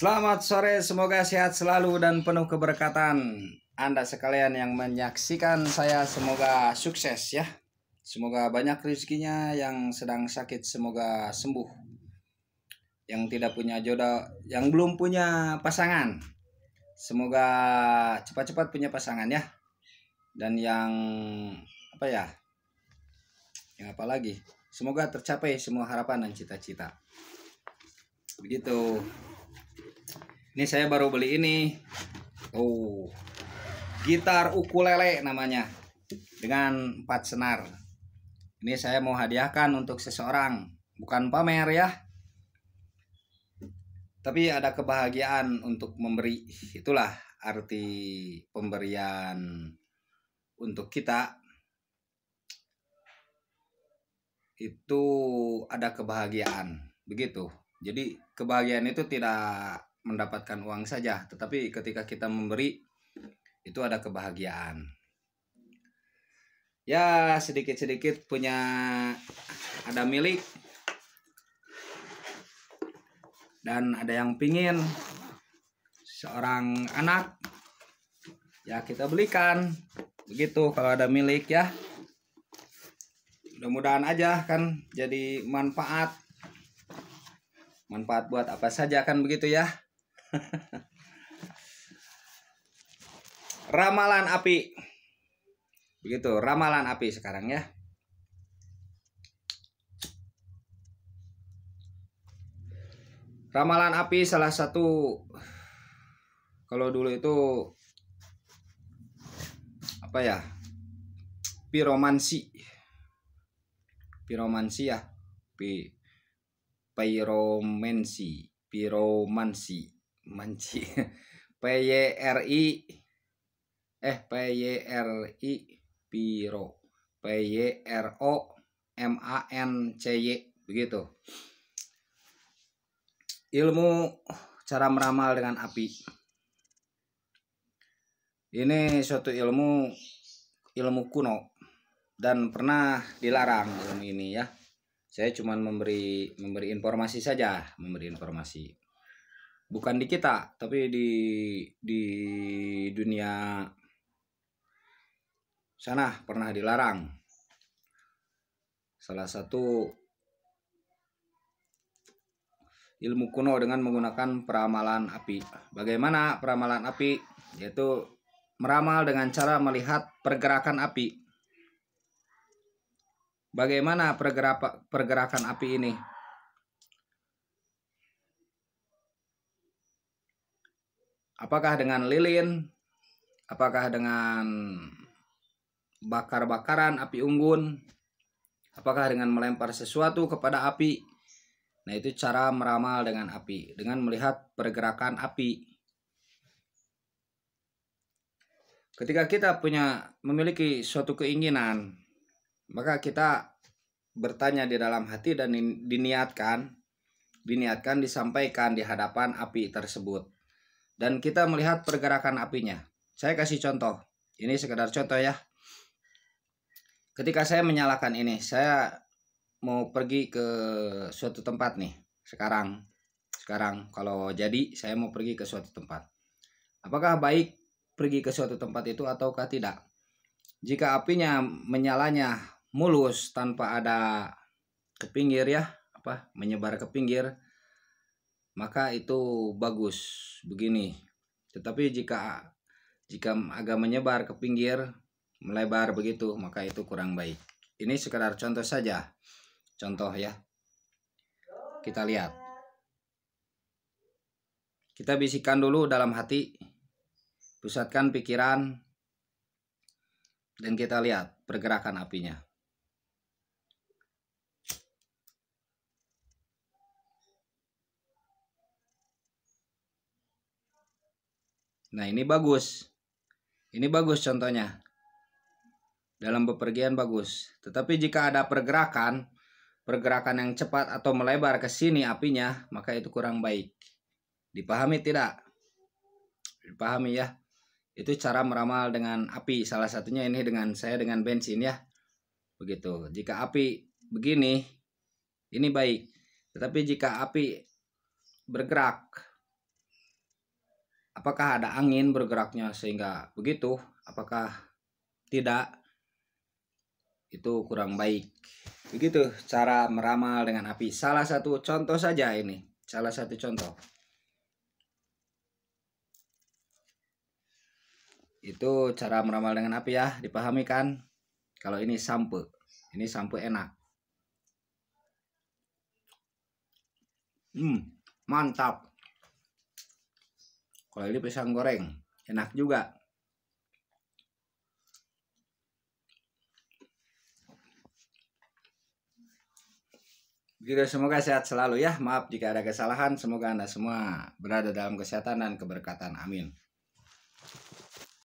Selamat sore, semoga sehat selalu dan penuh keberkatan. Anda sekalian yang menyaksikan saya semoga sukses ya. Semoga banyak rezekinya yang sedang sakit semoga sembuh. Yang tidak punya jodoh, yang belum punya pasangan. Semoga cepat-cepat punya pasangan ya. Dan yang apa ya? Yang apa lagi? Semoga tercapai semua harapan dan cita-cita. Begitu. Ini saya baru beli ini. Oh. Gitar ukulele namanya. Dengan 4 senar. Ini saya mau hadiahkan untuk seseorang, bukan pamer ya. Tapi ada kebahagiaan untuk memberi. Itulah arti pemberian untuk kita itu ada kebahagiaan begitu jadi kebahagiaan itu tidak mendapatkan uang saja, tetapi ketika kita memberi itu ada kebahagiaan. Ya, sedikit-sedikit punya ada milik dan ada yang pingin seorang anak ya kita belikan begitu kalau ada milik ya mudah-mudahan aja kan jadi manfaat manfaat buat apa saja kan begitu ya ramalan api begitu ramalan api sekarang ya ramalan api salah satu kalau dulu itu apa ya piromansi piromansi ya Pi, piromansi piromansi Manci PYRI eh PYRI Piro PYRO MANCY begitu ilmu cara meramal dengan api ini suatu ilmu ilmu kuno dan pernah dilarang ilmu ini ya saya cuma memberi memberi informasi saja memberi informasi bukan di kita tapi di di dunia sana pernah dilarang salah satu ilmu kuno dengan menggunakan peramalan api bagaimana peramalan api yaitu meramal dengan cara melihat pergerakan api bagaimana pergerakan pergerakan api ini Apakah dengan lilin? Apakah dengan bakar-bakaran api unggun? Apakah dengan melempar sesuatu kepada api? Nah, itu cara meramal dengan api, dengan melihat pergerakan api. Ketika kita punya memiliki suatu keinginan, maka kita bertanya di dalam hati dan diniatkan diniatkan disampaikan di hadapan api tersebut dan kita melihat pergerakan apinya. Saya kasih contoh. Ini sekedar contoh ya. Ketika saya menyalakan ini, saya mau pergi ke suatu tempat nih. Sekarang, sekarang kalau jadi saya mau pergi ke suatu tempat. Apakah baik pergi ke suatu tempat itu ataukah tidak? Jika apinya menyalanya mulus tanpa ada ke pinggir ya, apa menyebar ke pinggir, maka itu bagus begini. Tetapi jika jika agak menyebar ke pinggir, melebar begitu, maka itu kurang baik. Ini sekedar contoh saja. Contoh ya. Kita lihat. Kita bisikan dulu dalam hati. Pusatkan pikiran dan kita lihat pergerakan apinya. Nah, ini bagus. Ini bagus contohnya. Dalam bepergian bagus. Tetapi jika ada pergerakan, pergerakan yang cepat atau melebar ke sini apinya, maka itu kurang baik. Dipahami tidak? Dipahami ya. Itu cara meramal dengan api. Salah satunya ini dengan saya dengan bensin ya. Begitu. Jika api begini, ini baik. Tetapi jika api bergerak apakah ada angin bergeraknya sehingga begitu apakah tidak itu kurang baik begitu cara meramal dengan api salah satu contoh saja ini salah satu contoh itu cara meramal dengan api ya dipahami kan kalau ini sampe ini sampe enak hmm mantap kalau ini pisang goreng enak juga Begitu semoga sehat selalu ya. Maaf jika ada kesalahan. Semoga Anda semua berada dalam kesehatan dan keberkatan. Amin.